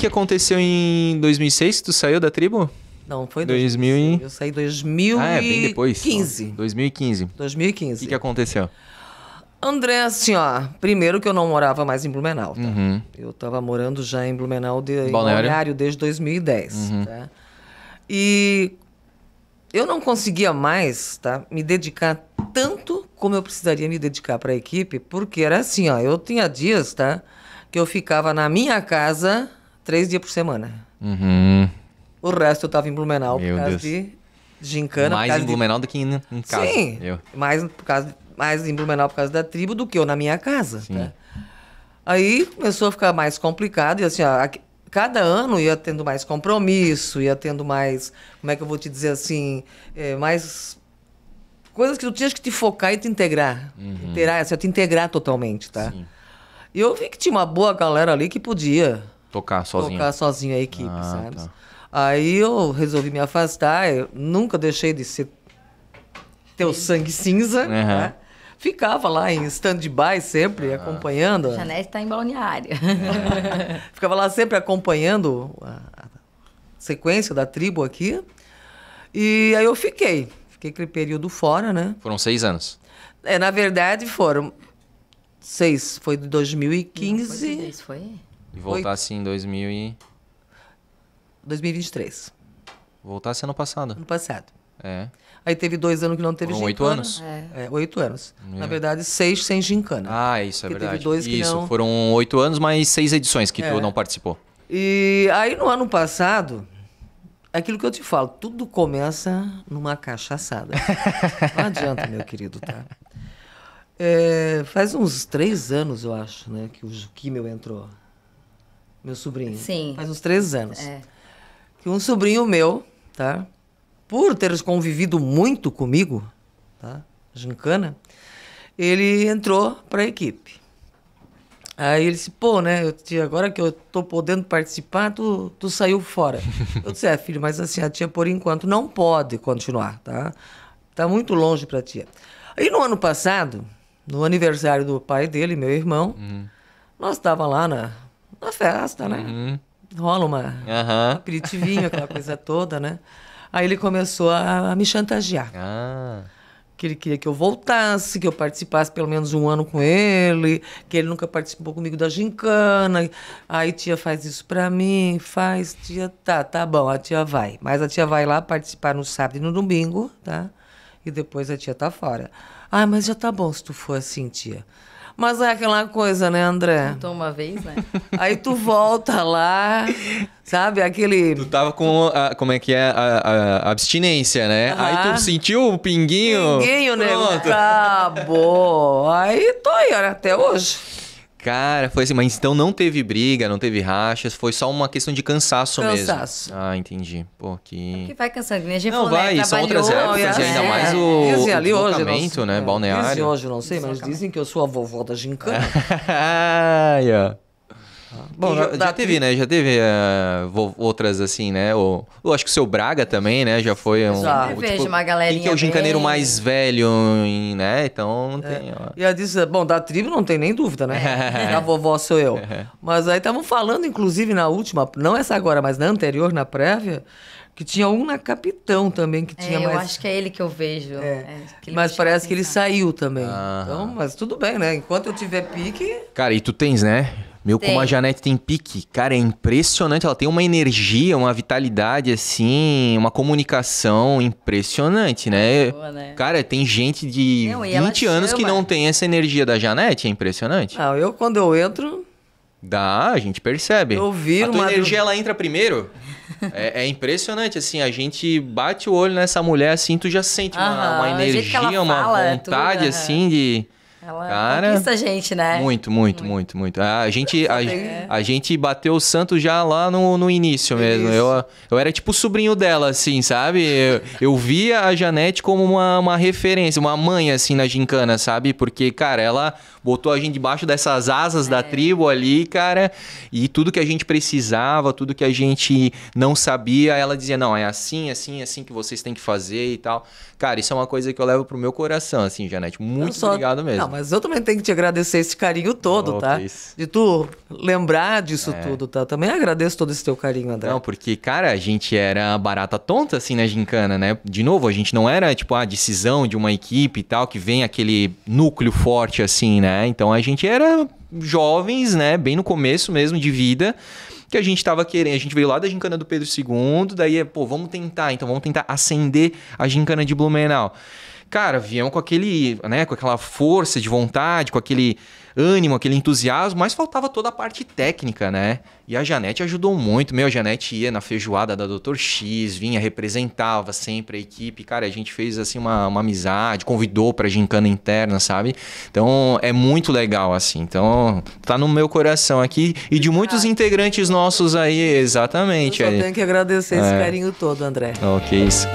que aconteceu em 2006 que tu saiu da tribo? Não, foi 2000 e... Eu saí em 2015. Ah, é, bem depois. 2015. 2015. O que, que aconteceu? André, assim, ó, primeiro que eu não morava mais em Blumenau, tá? Uhum. Eu tava morando já em Blumenau de, em desde 2010, uhum. tá? E eu não conseguia mais, tá, me dedicar tanto como eu precisaria me dedicar para a equipe, porque era assim, ó, eu tinha dias, tá, que eu ficava na minha casa três dias por semana. Uhum. O resto eu tava em Blumenau Meu por causa Deus. de gincana. Mais em Blumenau de... do que em, em casa. Sim, eu. mais, por causa, mais em Blumenau por causa da tribo do que eu na minha casa. Sim. Tá? Aí começou a ficar mais complicado e assim, ó, aqui, cada ano ia tendo mais compromisso, ia tendo mais, como é que eu vou te dizer assim, é, mais coisas que tu tinhas que te focar e te integrar, uhum. Interar, assim, te integrar totalmente, tá? Sim. E eu vi que tinha uma boa galera ali que podia Tocar sozinho. Tocar sozinho a equipe, ah, sabe? Tá. Aí eu resolvi me afastar, eu nunca deixei de ser teu sangue cinza, uhum. né? Ficava lá em stand-by sempre, ah. acompanhando. Janete está em Balneária. É. Ficava lá sempre acompanhando a sequência da tribo aqui. E aí eu fiquei. Fiquei aquele período fora, né? Foram seis anos. É, na verdade foram seis. Foi de 2015. Não, foi, seis, foi? E voltasse Oito. em 2000 e... 2023. Voltasse ano passado. Ano passado. É. Aí teve dois anos que não teve Foram gincana. oito anos? É. é oito anos. É. Na verdade, seis sem gincana. Ah, isso, é Porque verdade. Teve dois que isso, não... foram oito anos, mais seis edições que é. tu não participou. E aí, no ano passado, aquilo que eu te falo, tudo começa numa cachaçada. não adianta, meu querido, tá? É, faz uns três anos, eu acho, né, que o Juquimel entrou meu sobrinho. Sim. Faz uns três anos. É. Que um sobrinho meu, tá? Por ter convivido muito comigo, tá? Gincana, ele entrou para a equipe. Aí ele disse, pô, né, eu tia, agora que eu tô podendo participar, tu, tu saiu fora. Eu disse, é, filho, mas assim, a tia por enquanto não pode continuar, tá? Tá muito longe pra tia. Aí no ano passado, no aniversário do pai dele, meu irmão, uhum. nós estávamos lá na na festa, né? Uhum. Rola uma, uhum. um aperitivinho, aquela coisa toda, né? Aí ele começou a, a me chantagear. Ah. Que ele queria que eu voltasse, que eu participasse pelo menos um ano com ele, que ele nunca participou comigo da gincana. Aí tia faz isso pra mim, faz, tia, tá, tá bom, a tia vai. Mas a tia vai lá participar no sábado e no domingo, tá? E depois a tia tá fora. Ah, mas já tá bom se tu for assim, tia. Mas é aquela coisa, né, André? Então, uma vez, né? Aí tu volta lá, sabe? Aquele. Tu tava com, a, como é que é, a, a abstinência, né? Aí tu sentiu o pinguinho. Pinguinho, né? Acabou. Aí tô aí, olha, até hoje. Cara, foi assim, mas então não teve briga, não teve rachas, foi só uma questão de cansaço, cansaço. mesmo. Cansaço. Ah, entendi. Pô, que. É que vai cansando, né? A gente não, falou, né, vai, né? são outras épocas, é, e ainda é. mais o, dizem, ali o hoje, né? É, balneário. Dizem hoje, não sei, mas é dizem que eu sou a vovó da gincana. Ai, ó. Bom, já, já teve, né? Já teve uh, outras assim, né? Ou, eu acho que o seu Braga também, né? Já foi um. Já tipo, vejo tipo, uma galerinha. que é o gincaneiro bem... mais velho, né? Então não é. tem. Ó. E a disse, bom, da tribo não tem nem dúvida, né? a vovó sou eu. É. mas aí estavam falando, inclusive, na última, não essa agora, mas na anterior, na prévia, que tinha um na Capitão também que tinha é, eu mais. Eu acho que é ele que eu vejo. É. É, mas parece que ele saiu também. Ah. Então, mas tudo bem, né? Enquanto eu tiver pique. Cara, e tu tens, né? Meu, tem. como a Janete tem pique. Cara, é impressionante. Ela tem uma energia, uma vitalidade, assim, uma comunicação impressionante, né? Boa, né? Cara, tem gente de não, 20 anos chama. que não tem essa energia da Janete. É impressionante. Não, eu quando eu entro. Dá, a gente percebe. Eu viro, a tua energia ela entra primeiro. é, é, impressionante, assim, a gente bate o olho nessa mulher assim, tu já sente uma, uma energia, uma é vontade, tudo, assim, de. Ela Cara, conquista a gente, né? Muito, muito, muito, muito. muito. Ah, a, gente, a, é. a, gente bateu o santo já lá no, no início mesmo. Eu, eu era tipo sobrinho dela, assim, sabe? Eu, eu via a Janete como uma, uma referência, uma mãe, assim, na gincana, sabe? Porque, cara, ela botou a gente debaixo dessas asas é. da tribo ali, cara, e tudo que a gente precisava, tudo que a gente não sabia, ela dizia: não, é assim, assim, assim que vocês têm que fazer e tal. Cara, isso é uma coisa que eu levo pro meu coração, assim, Janete. Muito sou... obrigado mesmo. Não, mas eu também tenho que te agradecer esse carinho todo, oh, tá? De tu lembrar disso é. tudo, tá? Também agradeço todo esse teu carinho, André. Não, porque, cara, a gente era barata tonta, assim, na né, gincana, né? De novo, a gente não era, tipo, a decisão de uma equipe e tal, que vem aquele núcleo forte, assim, né? Então a gente era jovens, né? Bem no começo mesmo de vida que a gente estava querendo. A gente veio lá da gincana do Pedro II, daí é, pô, vamos tentar, então vamos tentar acender a gincana de Blumenau cara, vinham com aquele, né, com aquela força de vontade, com aquele ânimo, aquele entusiasmo, mas faltava toda a parte técnica, né? E a Janete ajudou muito. Meu, a Janete ia na feijoada da Doutor X, vinha, representava sempre a equipe. Cara, a gente fez assim uma, uma amizade, convidou pra gincana interna, sabe? Então é muito legal, assim. Então tá no meu coração aqui e de muitos integrantes nossos aí, exatamente. Eu só tenho que agradecer é. esse carinho todo, André. Ok, isso.